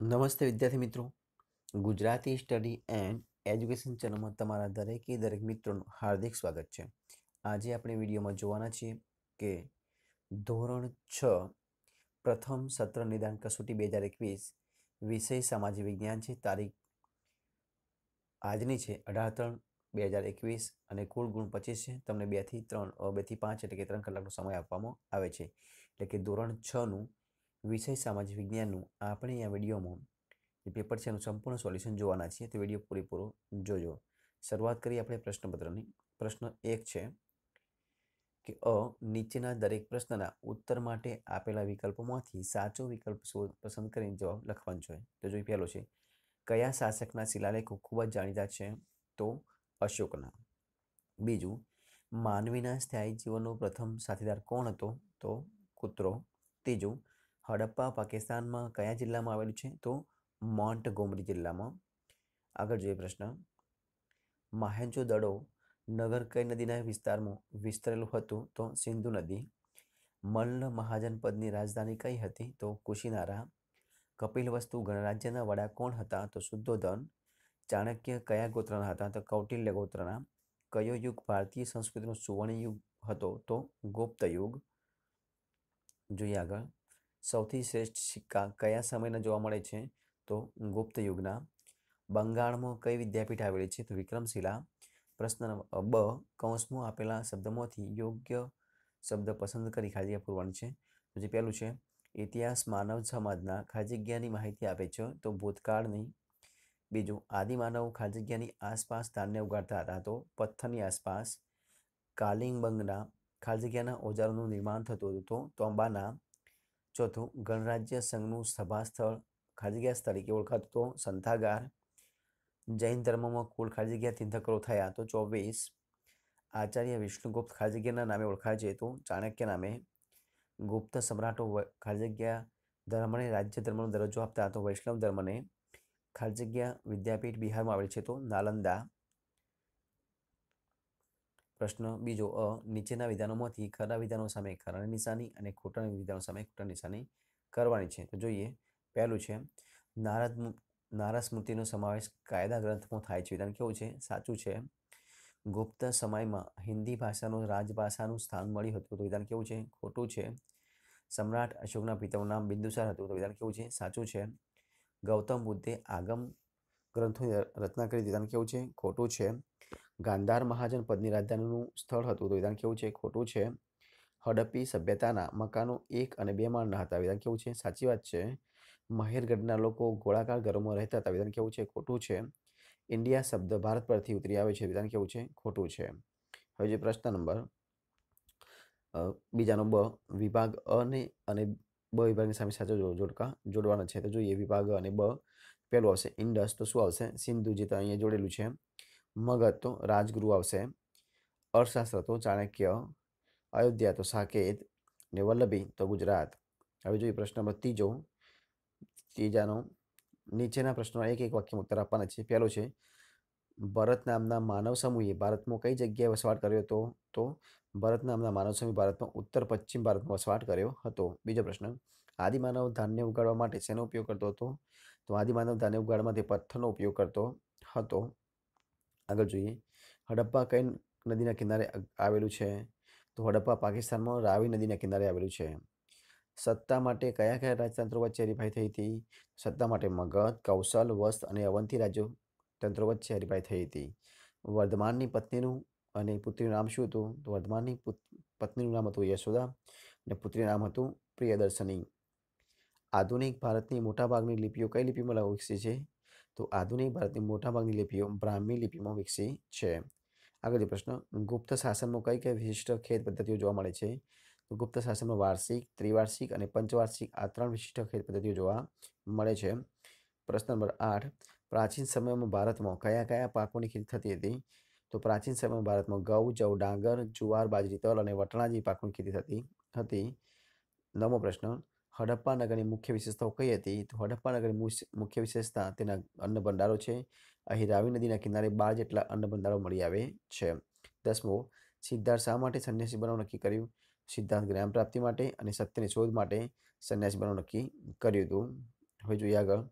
નમસ્તે વિદ્યાર્થી મિત્રો ગુજરાતી સ્ટડી એન્ડ એજ્યુકેશન ચેનલમાં તમારા દરેકે દરેક મિત્રોનું હાર્દિક સ્વાગત છે આજે આપણે વિડીયોમાં જોવાના છીએ કે ધોરણ છ પ્રથમ સત્ર નિદાન કસોટી બે હજાર એકવીસ વિષય સામાજિક વિજ્ઞાન છે તારીખ આજની છે અઢાર ત્રણ બે હજાર એકવીસ અને કુલ ગુણ પચીસ છે તમને બેથી ત્રણ બેથી પાંચ એટલે કે ત્રણ કલાકનો સમય આપવામાં આવે છે એટલે કે ધોરણ છનું વિષય સામાજિક વિજ્ઞાનનું આપણે આ વિડીયોમાં જે પેપર છે એનું સંપૂર્ણ સોલ્યુશન જોવાના છીએ તે વિડીયો પૂરેપૂરો જોજો શરૂઆત કરીએ આપણે પ્રશ્નપત્રની પ્રશ્ન એક છે કે અ નીચેના દરેક પ્રશ્નના ઉત્તર માટે આપેલા વિકલ્પોમાંથી સાચો વિકલ્પ પસંદ કરીને જવાબ લખવાનો છે તો જોઈ પહેલો છે કયા શાસકના શિલાલેખો ખૂબ જ જાણીતા છે તો અશોકના બીજું માનવીના સ્થાયી જીવનનો પ્રથમ સાથીદાર કોણ હતો તો કૂતરો ત્રીજું હડપ્પા પાકિસ્તાનમાં કયા જિલ્લામાં આવેલું છે તો મોન્ટ ગોમરી જિલ્લામાં આગળ જોઈએ પ્રશ્ન માહેન્જો દડો નગર નદીના વિસ્તારમાં વિસ્તરેલું હતું તો સિંધુ નદી મલ્લ મહાજનપદની રાજધાની કઈ હતી તો કુશીનારા કપિલ વસ્તુ ગણરાજ્યના વડા કોણ હતા તો શુદ્ધોધન ચાણક્ય કયા ગોત્રના હતા તો કૌટિલ્ય ગોત્રના કયો યુગ ભારતીય સંસ્કૃતિનો સુવર્ણ યુગ હતો તો ગુપ્ત યુગ જોઈએ આગળ સૌથી શ્રેષ્ઠ સિક્કા કયા સમયના જોવા મળે છે તો ગુપ્ત યુગના બંગાળમાં કઈ વિદ્યાપીઠ આવેલી છે તો વિક્રમશિલા પ્રશ્ન બ કૌંસમાં આપેલા શબ્દમાંથી યોગ્ય શબ્દ પસંદ કરી ખાજી પૂરવાની છે તો જે પહેલું છે ઇતિહાસ માનવ સમાજના ખાજગ્યાની માહિતી આપે છે તો ભૂતકાળની બીજું આદિમાનવ ખાજગ્યાની આસપાસ ધાન્ય ઉગાડતા હતા તો પથ્થરની આસપાસ કાલિંગબંગના ખાજગ્યાના ઓજારોનું નિર્માણ થતું હતું તો તોંબાના ચોથું ગણરાજ્ય સંઘનું સભાસ્થળ ખાલીગ્યાસ તરીકે ઓળખાતો સંથાગાર જૈન ધર્મમાં કુલ ખાલીગ્યા તીર્થંકરો થયા તો ચોવીસ આચાર્ય વિષ્ણુગુપ્ત ખાલીગ્યાના નામે ઓળખાય છે તો ચાણક્ય નામે ગુપ્ત સમ્રાટો ખાલીગ્યા ધર્મને રાજ્ય ધર્મનો દરજ્જો આપતા તો વૈષ્ણવ ધર્મને ખાલીગ્યા વિદ્યાપીઠ બિહારમાં આવેલ છે તો નાલંદા પ્રશ્ન બીજો અ નીચેના વિધાનોમાંથી ખરા વિધાનો સામે ખરાની નિશાની અને ખોટા વિધાનો સામે ખોટા નિશાની કરવાની છે તો જોઈએ પહેલું છે નારદ નારદ સ્મૃતિનો સમાવેશ કાયદા ગ્રંથમાં થાય છે વિધાન કેવું છે સાચું છે ગુપ્ત સમયમાં હિન્દી ભાષાનું રાજભાષાનું સ્થાન મળ્યું હતું તો વિધાન કેવું છે ખોટું છે સમ્રાટ અશોકના પિતાનું નામ બિંદુસાર હતું તો વિધાન કેવું છે સાચું છે ગૌતમ બુદ્ધે આગમ ગ્રંથોની રચના કરી વિધાન કેવું છે ખોટું છે ગાંધાર મહાજન પદની રાજધાનીનું સ્થળ હતું તો વિધાન કેવું છે ખોટું છે હડપ્પી સભ્યતાના મકાનો એક અને બે માળના હતા વિધાન કેવું છે સાચી વાત છે મહેરગઢના લોકો ગોળાકાર ઘરોમાં રહેતા હતા વિધાન કેવું છે ખોટું છે ઇન્ડિયા શબ્દ ભારત પરથી ઉતરી આવે છે વિધાન કેવું છે ખોટું છે હવે જે પ્રશ્ન નંબર બીજાનો બ વિભાગ અને અને બ વિભાગની સામે સાચો જોડકા જોડવાના છે તો જોઈએ વિભાગ અને બ પહેલું આવશે ઇન્ડસ તો શું આવશે સિંધુ જે તો અહીંયા જોડેલું છે મગધ તો રાજગુરુ આવશે અર્થશાસ્ત્ર તો ચાણક્ય અયોધ્યા તો સાકેત ને વલ્લભી તો ગુજરાત હવે જોઈએ પ્રશ્ન નંબર ત્રીજો ત્રીજાનો નીચેના પ્રશ્નો એક એક વાક્યમાં ઉત્તર આપવાના છે પહેલો છે ભરત નામના માનવ સમૂહે ભારતમાં કઈ જગ્યાએ વસવાટ કર્યો હતો તો ભરત નામના માનવ સમૂહ ભારતમાં ઉત્તર પશ્ચિમ ભારતમાં વસવાટ કર્યો હતો બીજો પ્રશ્ન આદિમાનવ ધાન્ય ઉગાડવા માટે શેનો ઉપયોગ કરતો હતો તો આદિમાનવ ધાન્ય ઉગાડવા માટે પથ્થરનો ઉપયોગ કરતો હતો આગળ જોઈએ હડપ્પા કઈ નદીના કિનારે આવેલું છે તો હડપ્પા પાકિસ્તાનમાં રાવી નદીના કિનારે આવેલું છે સત્તા માટે કયા કયા રાજતંત્રો વચ્ચે હરીફાઈ થઈ હતી સત્તા માટે મગધ કૌશલ વસ્ત અને અવંતી રાજ્યો તંત્રો વચ્ચે હરીફાઈ થઈ હતી વર્ધમાનની પત્નીનું અને પુત્રીનું નામ શું હતું તો વર્ધમાનની પત્નીનું નામ હતું યશોદા અને પુત્રીનું નામ હતું પ્રિયદર્શની આધુનિક ભારતની મોટાભાગની લિપિઓ કઈ લિપિમાં લક્ષી છે તો આધુનિક ભારતની મોટાભાગની લિપિઓ બ્રાહ્મી લિપિમાં વિકસી છે આગળ પ્રશ્ન ગુપ્ત શાસનમાં કઈ કઈ વિશિષ્ટ ખેત પદ્ધતિઓ જોવા મળે છે તો ગુપ્ત શાસનમાં વાર્ષિક ત્રિવાર્ષિક અને પંચવાર્ષિક આ ત્રણ વિશિષ્ટ ખેત પદ્ધતિઓ જોવા મળે છે પ્રશ્ન નંબર આઠ પ્રાચીન સમયમાં ભારતમાં કયા કયા પાકોની ખેતી થતી હતી તો પ્રાચીન સમયમાં ભારતમાં ઘઉં જવ ડાંગર જુવાર બાજરી તલ અને વટણા જેવી પાકોની ખેતી થતી હતી નવમો પ્રશ્ન હડપ્પા નગરની મુખ્ય વિશેષતાઓ કઈ હતી તો હડપ્પા નગરની મુખ્ય વિશેષતા તેના અન્ન ભંડારો છે અહીં રાવી નદીના કિનારે બાર જેટલા અન્ન ભંડારો મળી આવે છે દસમો સિદ્ધાર્થ શા માટે સંન્યાસી બનવાનું નક્કી કર્યું સિદ્ધાંત જ્ઞાન પ્રાપ્તિ માટે અને સત્યની શોધ માટે સંન્યાસી બનવાનું નક્કી કર્યું હતું હવે જોઈએ આગળ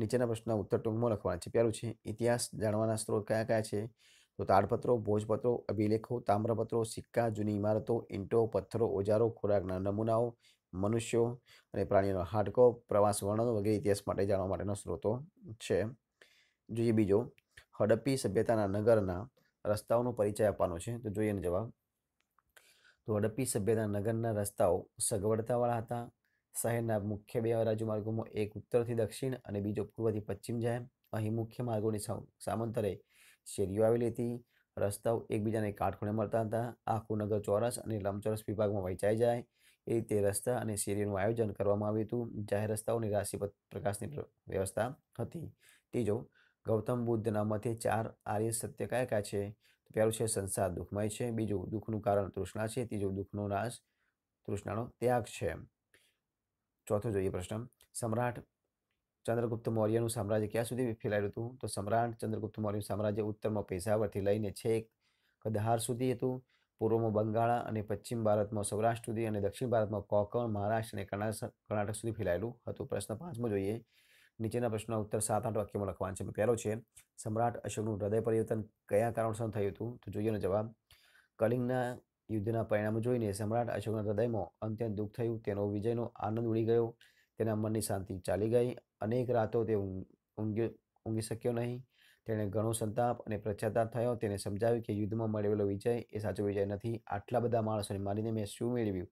નીચેના પ્રશ્નના ઉત્તર ટૂંકમાં લખવાના છે પહેલું છે ઇતિહાસ જાણવાના સ્ત્રોત કયા કયા છે તો તાડપત્રો ભોજપત્રો અભિલેખો તામ્રપત્રો સિક્કા જૂની ઇમારતો ઈંટો પથ્થરો ઓજારો ખોરાકના નમૂનાઓ મનુષ્યો અને પ્રાણીઓનો હાડકો પ્રવાસ વર્ણનો વગેરે ઇતિહાસ માટે જાણવા માટેનો સ્ત્રોતો છે જોઈએ બીજો હડપ્પી સભ્યતાના નગરના રસ્તાઓનો પરિચય આપવાનો છે તો જોઈએ ને જવાબ તો હડપ્પી સભ્યતા નગરના રસ્તાઓ સગવડતાવાળા હતા શહેરના મુખ્ય બે રાજ્ય માર્ગોમાં એક ઉત્તરથી દક્ષિણ અને બીજો પૂર્વથી પશ્ચિમ જાય અહીં મુખ્ય માર્ગોની સામંતરે શેરીઓ આવેલી હતી રસ્તાઓ એકબીજાને કાટખૂણે મળતા હતા આખું નગર ચોરસ અને લંબચોરસ વિભાગમાં વહેંચાઈ જાય એ રીતે રસ્તા અને શેરીનું આયોજન કરવામાં આવ્યું હતું જાહેર રસ્તાઓની રાશિપત પ્રકાશની વ્યવસ્થા હતી ત્રીજો ગૌતમ બુદ્ધના મતે ચાર આર્ય સત્ય કયા કયા છે પહેલું છે સંસાર દુઃખમય છે બીજું દુઃખનું કારણ તૃષ્ણા છે ત્રીજું દુઃખનો નાશ તૃષ્ણાનો ત્યાગ છે ચોથો જોઈએ પ્રશ્ન સમ્રાટ ચંદ્રગુપ્ત મૌર્યનું સામ્રાજ્ય ક્યાં સુધી ફેલાયું હતું તો સમ્રાટ ચંદ્રગુપ્ત મૌર્યનું સામ્રાજ્ય ઉત્તરમાં પેશાવરથી લઈને છેક કદહાર સુધી હતું પૂર્વમાં બંગાળા અને પશ્ચિમ ભારતમાં સૌરાષ્ટ્ર સુધી અને દક્ષિણ ભારતમાં કોકણ મહારાષ્ટ્ર અને કર્ણાટક સુધી ફેલાયેલું હતું પ્રશ્ન પાંચમો જોઈએ નીચેના પ્રશ્નોના ઉત્તર સાત આઠ વાક્યમાં લખવાનું છે પહેલો છે સમ્રાટ અશોકનું હૃદય પરિવર્તન કયા કારણસર થયું હતું તો જોઈએનો જવાબ કલિંગના યુદ્ધના પરિણામો જોઈને સમ્રાટ અશોકના હૃદયમાં અંત્યંત દુઃખ થયું તેનો વિજયનો આનંદ ઉડી ગયો તેના મનની શાંતિ ચાલી ગઈ અનેક રાતો તે ઊંઘી શક્યો નહીં તેણે ઘણો સંતાપ અને પ્રચાતાપ થયો તેને સમજાવ્યું કે યુદ્ધમાં મળેલો વિજય એ સાચો વિજય નથી આટલા બધા માણસોને મારીને મેં શું મેળવ્યું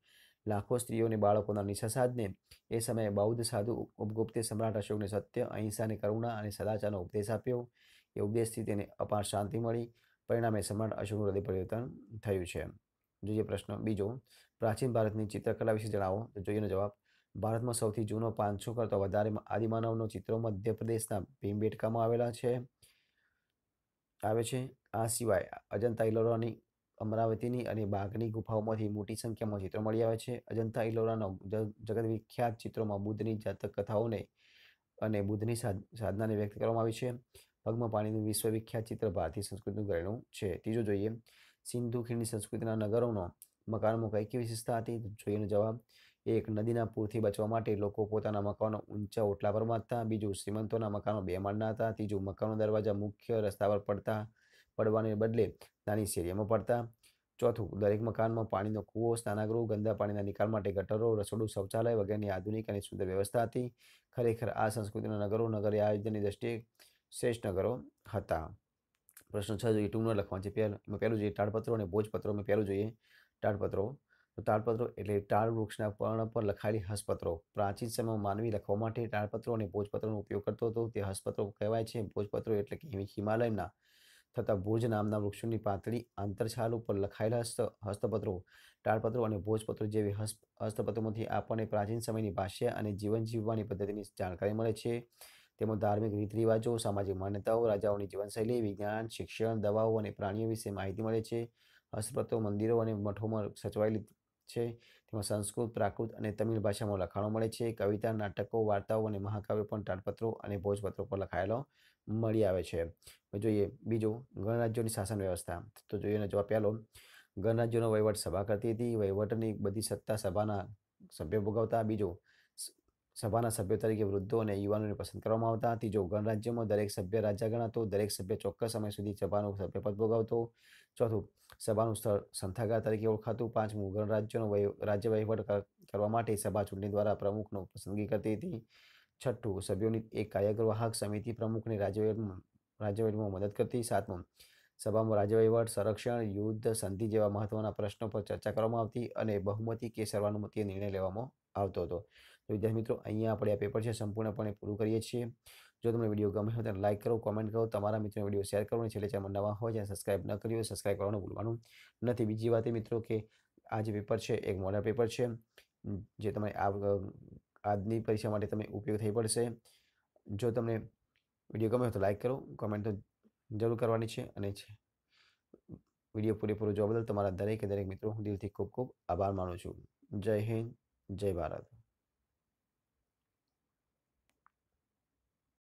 લાખો સ્ત્રીઓ અને બાળકોના નિશાસાદને એ સમયે બૌદ્ધ સાધુ ઉપગુપ્તે સમ્રાટ અશોકને સત્ય અહિંસાને કરુણા અને સદાચારનો ઉપદેશ આપ્યો એ ઉપદેશથી તેને અપાર શાંતિ મળી પરિણામે સમ્રાટ અશોકનું હૃદય પરિવર્તન થયું છે જોઈએ પ્રશ્ન બીજો પ્રાચીન ભારતની ચિત્રકલા વિશે જણાવો તો જોઈએનો જવાબ ભારતમાં સૌથી જૂનો પાંચસો કરતાં વધારે આદિમાનવનો ચિત્રો મધ્યપ્રદેશના ભીમબેટકામાં આવેલા છે આવે છે આ સિવાય અજંતા ઇલોરાની અમરાવતીની અને બાગની ગુફાઓમાંથી મોટી સંખ્યામાં ચિત્રો મળી આવે છે અજંતા ઇલોરાના જગતવિખ્યાત ચિત્રોમાં બુદ્ધની જાતક કથાઓને અને બુદ્ધની સાધનાને વ્યક્ત કરવામાં આવી છે પગમાં પાણીનું વિશ્વવિખ્યાત ચિત્ર ભારતીય સંસ્કૃતિનું ગણું છે ત્રીજો જોઈએ સિંધુ ખીણની સંસ્કૃતિના નગરોનો મકાનમાં કઈ કઈ વિશેષતા હતી જોઈએનો જવાબ એક નદીના પૂરથી બચવા માટે લોકો પોતાના મકાનો ઊંચા ઓટલા પર બાંધતા બીજું શ્રીમંતોના મકાનો બે માળના હતા ત્રીજું મકાનો દરવાજા મુખ્ય રસ્તા પર પડતા પડવાને બદલે નાની શેરીઓમાં પડતા ચોથું દરેક મકાનમાં પાણીનો કૂવો સ્નાનાગૃહ ગંદા પાણીના નિકાલ માટે ગટરો રસોડું શૌચાલય વગેરેની આધુનિક અને સુંદર વ્યવસ્થા હતી ખરેખર આ સંસ્કૃતિના નગરો નગર આયોજનની દ્રષ્ટિએ શ્રેષ્ઠ નગરો હતા પ્રશ્ન છ જોઈએ ટૂંકમાં લખવાનું છે પહેલું પહેલું જોઈએ ટાળપત્રો અને ભોજપત્રો મેં પહેલું જોઈએ ટાળપત્રો તો તાળપત્રો એટલે તાળ વૃક્ષના પર્ણ પર લખાયેલી હસ્તપત્રો પ્રાચીન સમયમાં માનવી લખવા માટે તાળપત્રો અને ભોજપત્રોનો ઉપયોગ કરતો હતો તે હસ્તપત્રો કહેવાય છે ભોજપત્રો એટલે કે હિમાલયના થતા ભુજ નામના વૃક્ષોની પાતળી આંતરછાલ ઉપર લખાયેલા હસ્ત હસ્તપત્રો તાળપત્રો અને ભોજપત્રો જેવી હસ્તપત્રોમાંથી આપણને પ્રાચીન સમયની ભાષ્ય અને જીવન જીવવાની પદ્ધતિની જાણકારી મળે છે તેમજ ધાર્મિક રીત રિવાજો સામાજિક માન્યતાઓ રાજાઓની જીવનશૈલી વિજ્ઞાન શિક્ષણ દવાઓ અને પ્રાણીઓ વિશે માહિતી મળે છે હસ્તપત્રો મંદિરો અને મઠોમાં સચવાયેલી છે તેમાં સંસ્કૃત પ્રાકૃત અને તમિલ ભાષામાં લખાણો મળે છે કવિતા નાટકો વાર્તાઓ અને મહાકાવ્યો પણ તાડપત્રો અને ભોજપત્રો પર લખાયેલો મળી આવે છે જોઈએ બીજો ગણરાજ્યોની શાસન વ્યવસ્થા તો જોઈએ ને જવાબ પહેલો ગણરાજ્યોનો વહીવટ સભા કરતી હતી વહીવટની બધી સત્તા સભાના સભ્ય ભોગવતા બીજો સભાના સભ્ય તરીકે વૃદ્ધો અને યુવાનોને પસંદ કરવામાં આવતા જો ગણરાજ્યમાં દરેક સભ્ય રાજા ગણાતો દરેક સભ્ય ચોક્કસ સમય સુધી સભાનું સભ્યપદ ભોગવતો ચોથું સભાનું સ્થળ સંથાગાર તરીકે ઓળખાતું પાંચમું ગણરાજ્યનો રાજ્ય વહીવટ કરવા માટે સભા ચૂંટણી દ્વારા પ્રમુખનો પસંદગી કરતી હતી છઠ્ઠું સભ્યોની એક કાર્યનિર્વાહક સમિતિ પ્રમુખને રાજ્યવહીવટમાં મદદ કરતી સાતમું સભામાં રાજ્યવહીવટ સંરક્ષણ યુદ્ધ સંધિ જેવા મહત્વના પ્રશ્નો પર ચર્ચા કરવામાં આવતી અને બહુમતી કે સર્વાનુમતીય નિર્ણય લેવામાં આવતો હતો તો વિદ્યાર્થી મિત્રો અહીંયા આપણે આ પેપર છે સંપૂર્ણપણે પૂરું કરીએ છીએ જો તમને વિડીયો ગમે હોય તો લાઇક કરો કોમેન્ટ કરો તમારા મિત્રોને વિડીયો શેર કરો અને છેલ્લે ચેનલ નવા હોય જ્યાં સબસ્ક્રાઇબ ન કર્યું હોય સબસ્ક્રાઇબ કરવાનું ભૂલવાનું નથી બીજી વાત એ મિત્રો કે આ જે પેપર છે એક મોડલ પેપર છે જે તમને આ આજની પરીક્ષા માટે તમે ઉપયોગ થઈ પડશે જો તમને વિડીયો ગમે તો લાઇક કરો કોમેન્ટ તો જરૂર કરવાની છે અને વિડીયો પૂરેપૂરો જોવા બદલ તમારા દરેક દરેક મિત્રો હું દિલથી ખૂબ ખૂબ આભાર માનું છું જય હિન્દ જય ભારત